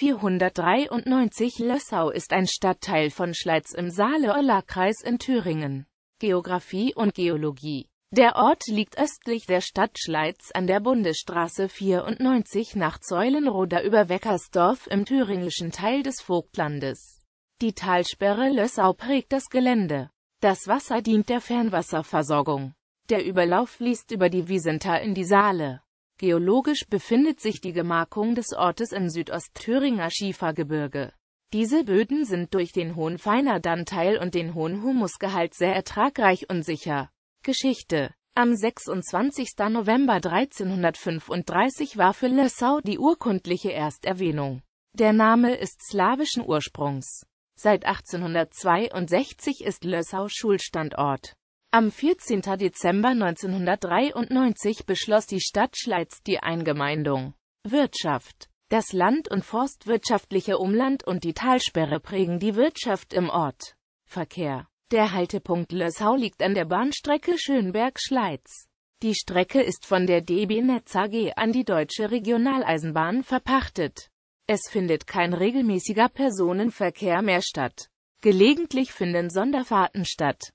493 Lössau ist ein Stadtteil von Schleiz im Saale-Orla-Kreis in Thüringen. Geografie und Geologie Der Ort liegt östlich der Stadt Schleiz an der Bundesstraße 94 nach Zeulenroda über Weckersdorf im thüringischen Teil des Vogtlandes. Die Talsperre Lössau prägt das Gelände. Das Wasser dient der Fernwasserversorgung. Der Überlauf fließt über die Wiesenthal in die Saale. Geologisch befindet sich die Gemarkung des Ortes im Südostthüringer Schiefergebirge. Diese Böden sind durch den hohen Feinerdanteil und den hohen Humusgehalt sehr ertragreich und sicher. Geschichte Am 26. November 1335 war für Lessau die urkundliche Ersterwähnung. Der Name ist slawischen Ursprungs. Seit 1862 ist Lössau Schulstandort. Am 14. Dezember 1993 beschloss die Stadt Schleiz die Eingemeindung. Wirtschaft Das Land- und forstwirtschaftliche Umland und die Talsperre prägen die Wirtschaft im Ort. Verkehr Der Haltepunkt Lössau liegt an der Bahnstrecke Schönberg-Schleiz. Die Strecke ist von der DB Netz AG an die Deutsche Regionaleisenbahn verpachtet. Es findet kein regelmäßiger Personenverkehr mehr statt. Gelegentlich finden Sonderfahrten statt.